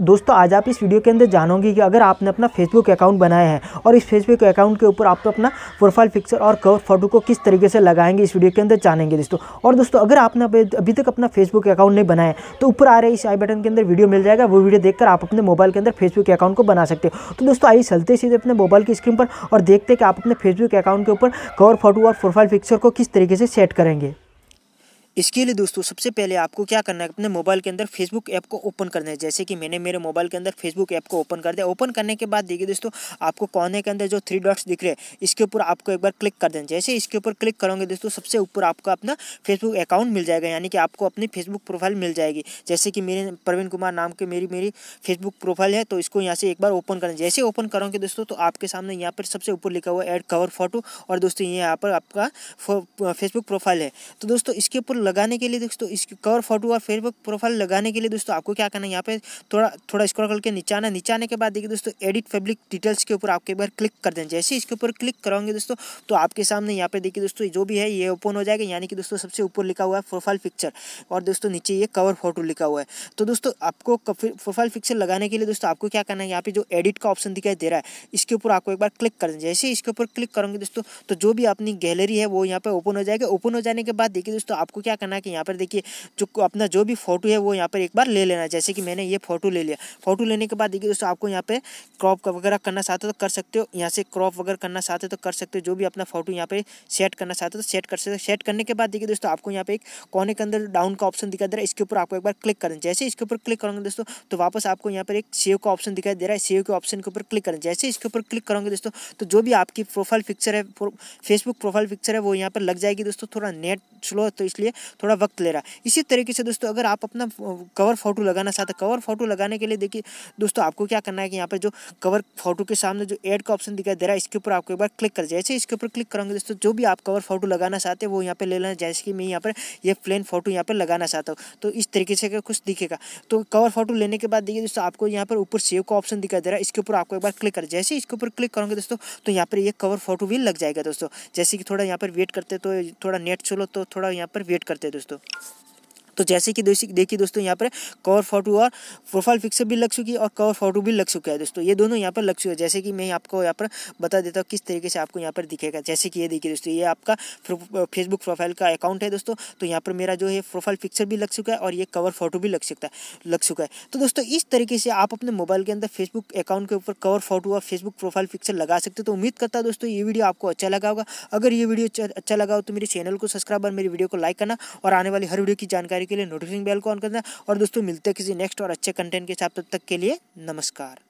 दोस्तों आज आप इस वीडियो के अंदर जानोगे कि अगर आपने अपना फेसबुक अकाउंट बनाया है और इस फेसबुक अकाउंट के ऊपर आप तो अपना प्रोफाइल पिक्चर और कवर फोटो को किस तरीके से लगाएंगे इस वीडियो के अंदर जानेंगे दोस्तों और दोस्तों अगर आपने अभी तक अपना फेसबुक अकाउंट नहीं बनाया तो ऊपर आ रहे इस आई बटन के अंदर वीडियो मिल जाएगा वो वीडियो देखकर आप अपने मोबाइल के अंदर फेसबुक अकाउंट को बना सकते हो तो दोस्तों आइए चलते सीधे अपने मोबाइल की स्क्रीन पर और देखते हैं कि आप अपने फेसबुक अकाउंट के ऊपर कवर फोटो और प्रोफाइल पिक्चर को किस तरीके से सेट करेंगे इसके लिए दोस्तों सबसे पहले आपको क्या करना है अपने मोबाइल के अंदर फेसबुक ऐप को ओपन करना है जैसे कि मैंने मेरे मोबाइल के अंदर फेसबुक ऐप को ओपन कर दिया ओपन करने के बाद देखिए दोस्तों आपको कोने के अंदर जो थ्री डॉट्स दिख रहे हैं इसके ऊपर आपको एक बार क्लिक कर देना जैसे इसके ऊपर क्लिक करोगे दोस्तों सबसे ऊपर आपका अपना फेसबुक अकाउंट मिल जाएगा यानी कि आपको अपनी फेसबुक प्रोफाइल मिल जाएगी जैसे कि मेरे प्रवीण कुमार नाम की मेरी मेरी फेसबुक प्रोफाइल है तो इसको यहाँ से एक बार ओपन करना जैसे ओपन करोगे दोस्तों तो आपके सामने यहाँ पर सबसे ऊपर लिखा हुआ एड कवर फोटो और दोस्तों ये यहाँ पर आपका फेसबुक प्रोफाइल है तो दोस्तों इसके ऊपर लगाने के लिए दोस्तों इस कवर फोटो और फेसबुक प्रोफाइल लगाने के लिए दोस्तों आपको क्या करना है यहाँ पे थोड़ा थोड़ा स्क्रॉल करके नीचे आना नीचे आने के बाद देखिए दोस्तों एडिट पब्लिक डिटेल्स के ऊपर आपके बार क्लिक कर दें जैसे इसके ऊपर क्लिक करोगे दोस्तों तो आपके सामने यहाँ पे देखिए दोस्तों जो भी है ये ओपन हो जाएगा यानी कि दोस्तों सबसे ऊपर लिखा हुआ है प्रोफाइल पिक्चर और दोस्तों नीचे ये कवर फोटो लिखा हुआ है तो दोस्तों आपको प्रोफाइल पिक्चर लगाने के लिए दोस्तों आपको क्या करना है यहाँ पे जो एडिट का ऑप्शन दिखाई दे रहा है इसके ऊपर आपको एक बार क्लिक कर दें जैसे इसके ऊपर क्लिक करोगे दोस्तों तो जो भी अपनी गैलरी है वो यहाँ पे ओपन हो जाएगा ओपन हो जाने के बाद देखिए दोस्तों आपको क्या क्या करना है कि यहाँ पर देखिए जो अपना जो भी फोटो है वो यहाँ पर एक बार ले लेना जैसे कि मैंने ये फोटो ले लिया फोटो लेने के बाद देखिए दोस्तों आपको यहाँ पर क्रॉप वगैरह करना चाहते हो तो कर सकते हो यहाँ से क्रॉप वगैरह करना चाहते हो तो कर सकते हो जो भी अपना फोटो यहाँ पर सेट करना चाहते हो तो सेट कर सकते हो सेट करने के बाद देखिए दोस्तों आपको यहाँ पर एक कोने के अंदर डाउन का ऑप्शन दिखाई दे रहा है इसके ऊपर आपको एक बार क्लिक करें जैसे इसके ऊपर क्लिक करोगे दोस्तों तो वापस आपको यहाँ पर एक सेव का ऑप्शन दिखाई दे रहा है सेव के ऑप्शन के ऊपर क्लिक करें जैसे इसके ऊपर क्लिक करोगे दोस्तों तो जो भी आपकी प्रोफाइल पिक्चर है फेसबुक प्रोफाइल पिक्चर है वो यहाँ पर लग जाएगी दोस्तों थोड़ा नेट स्लो है तो इसलिए थोड़ा वक्त ले रहा है इसी तरीके से दोस्तों अगर आप अपना कवर फोटो लगाना चाहते हैं कवर फोटो लगाने के लिए देखिए दोस्तों आपको क्या करना है कि यहाँ पर जो कवर फोटो के सामने जो एड का ऑप्शन दिखाई दे रहा है इसके ऊपर आपको एक बार क्लिक कर जैसे इसके ऊपर क्लिक करेंगे दोस्तों जो भी आप कवर फोटो लगाना चाहते हैं वो यहाँ पर ले लेना जैसे कि मैं यहाँ पर यह प्लेन फोटो यहाँ पर लगाना चाहता हूँ तो इस तरीके से कुछ दिखेगा तो कवर फोटो लेने के बाद देखिए दोस्तों आपको यहाँ पर ऊपर सेव का ऑप्शन दिखाई दे रहा है इसके ऊपर आपको एक बार क्लिक कर जैसे इसके ऊपर क्लिक करोगे दोस्तों तो यहाँ पर ये कवर फोटो भी लग जाएगा दोस्तों जैसे कि थोड़ा यहाँ पर वेट करते तो थोड़ा नेट चलो तो थोड़ा यहाँ पर वेट कर करते हैं दोस्तों तो जैसे कि देखिए दोस्तों यहाँ पर कवर फोटो और प्रोफाइल पिक्चर भी लग चुकी है और कवर फोटो भी लग चुका है दोस्तों ये दोनों यहाँ पर लग चुका है जैसे कि मैं आपको यहाँ पर बता देता हूँ किस तरीके से आपको यहाँ पर दिखेगा जैसे कि ये देखिए दोस्तों ये आपका फेसबुक प्रोफाइल का अकाउंट है दोस्तों तो यहाँ पर मेरा जो है प्रोफाइल पिक्चर भी लग चुका है और ये कवर फोटो भी लग सकता है लग चुका है तो दोस्तों इस तरीके से आप अपने मोबाइल के अंदर फेसबुक अकाउंट के ऊपर कवर फोटो और फेसबुक प्रोफाइल पिक्चर लगा सकते हो तो उम्मीद करता है दोस्तों ये वीडियो आपको अच्छा लगा होगा अगर ये वीडियो अच्छा, अच्छा लगा हो तो मेरे चैनल को सब्सक्राइब और मेरी वीडियो को लाइक करना और आने वाली हर वीडियो की जानकारी के लिए नोटिफिकेशन बेल को ऑन कर देना और दोस्तों मिलते हैं किसी नेक्स्ट और अच्छे कंटेंट के साथ तब तक के लिए नमस्कार